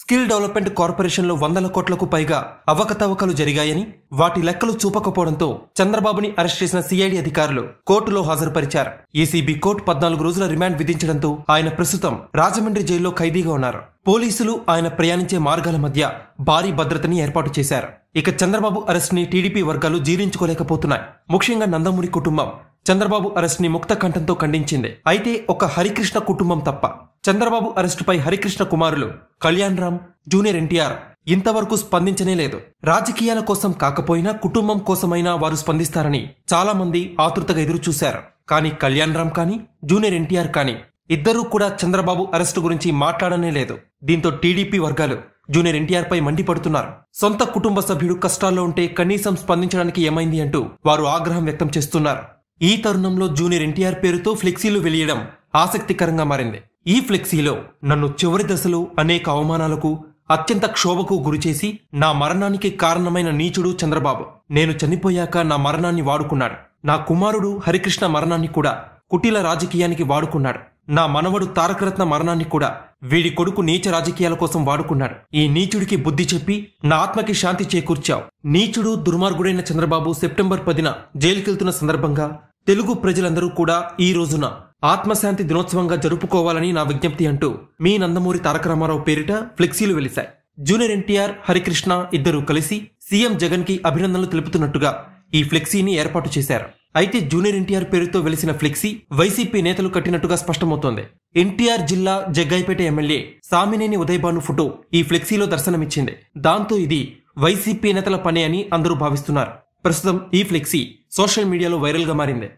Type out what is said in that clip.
skill development కార్పొరేషన్లో వందల కోట్లకు పైగా అవకతవకలు జరిగాయని వాటి లెక్కలు చూపకపోవడంతో చంద్రబాబుని అరెస్ట్ చేసిన సిఐడి అధికారులు కోర్టులో హాజరుపరిచారు ఏసీబీ కోర్టు పద్నాలుగు రోజుల రిమాండ్ విధించడంతో ఆయన ప్రస్తుతం రాజమండ్రి జైల్లో ఖైదీగా ఉన్నారు పోలీసులు ఆయన ప్రయాణించే మార్గాల మధ్య భారీ భద్రతని ఏర్పాటు చేశారు ఇక చంద్రబాబు ని టీడీపీ వర్గాలు జీర్ణించుకోలేకపోతున్నాయి ముఖ్యంగా నందమూరి కుటుంబం చంద్రబాబు అరెస్ట్ని ముక్త కంఠంతో ఖండించింది అయితే ఒక హరికృష్ణ కుటుంబం తప్ప చంద్రబాబు అరెస్టుపై హరికృష్ణ కుమారులు కళ్యాణ్ రామ్ జూనియర్ ఎన్టీఆర్ ఇంతవరకు స్పందించనే లేదు రాజకీయాల కోసం కాకపోయినా కుటుంబం కోసమైనా వారు స్పందిస్తారని చాలా మంది ఆతృతగా ఎదురుచూశారు కానీ కళ్యాణ్ రామ్ కానీ జూనియర్ ఎన్టీఆర్ కానీ ఇద్దరూ కూడా చంద్రబాబు అరెస్టు గురించి మాట్లాడనే లేదు దీంతో టీడీపీ వర్గాలు జూనియర్ ఎన్టీఆర్ పై మండిపడుతున్నారు సొంత కుటుంబ సభ్యుడు కష్టాల్లో ఉంటే కనీసం స్పందించడానికి ఏమైంది అంటూ వారు ఆగ్రహం వ్యక్తం చేస్తున్నారు ఈ తరుణంలో జూనియర్ ఎన్టీఆర్ పేరుతో ఫ్లెక్సీలు వెలియడం ఆసక్తికరంగా మారింది ఈ ఫ్లెక్సీలో నన్ను చివరి దశలో అనేక అవమానాలకు అత్యంత క్షోభకు గురిచేసి నా మరణానికి కారణమైన నీచుడు చంద్రబాబు నేను చనిపోయాక నా మరణాన్ని వాడుకున్నాడు నా కుమారుడు హరికృష్ణ మరణాన్ని కూడా కుటీల రాజకీయానికి వాడుకున్నాడు నా మనవడు తారకరత్న మరణాన్ని కూడా వీడి కొడుకు నీచ రాజకీయాల కోసం వాడుకున్నాడు ఈ నీచుడికి బుద్ధి చెప్పి నా ఆత్మకి శాంతి చేకూర్చావు నీచుడు దుర్మార్గుడైన చంద్రబాబు సెప్టెంబర్ పదిన జైలుకెళ్తున్న సందర్భంగా తెలుగు ప్రజలందరూ కూడా ఈ రోజున ఆత్మశాంతి దినోత్సవంగా జరుపుకోవాలని నా విజ్ఞప్తి అంటూ మీ నందమూరి తారక రామారావు పేరిట ఫ్లెక్సీలు వెలిశాయి జూనియర్ ఎన్టీఆర్ హరికృష్ణ ఇద్దరూ కలిసి సీఎం జగన్ కి అభినందనలు తెలుపుతున్నట్టుగా ఈ ఫ్లెక్సీని ఏర్పాటు చేశారు అయితే జూనియర్ ఎన్టీఆర్ పేరుతో వెలిసిన ఫ్లెక్సీ వైసీపీ నేతలు కట్టినట్టుగా స్పష్టమవుతోంది ఎన్టీఆర్ జిల్లా జగ్గాయిపేట ఎమ్మెల్యే సామినేని ఉదయభాను ఫోటో ఈ ఫ్లెక్సీలో దర్శనమిచ్చింది దాంతో ఇది వైసీపీ నేతల పనే అని అందరూ భావిస్తున్నారు ప్రస్తుతం ఈ ఫ్లెక్సీ సోషల్ మీడియాలో వైరల్గా మారింది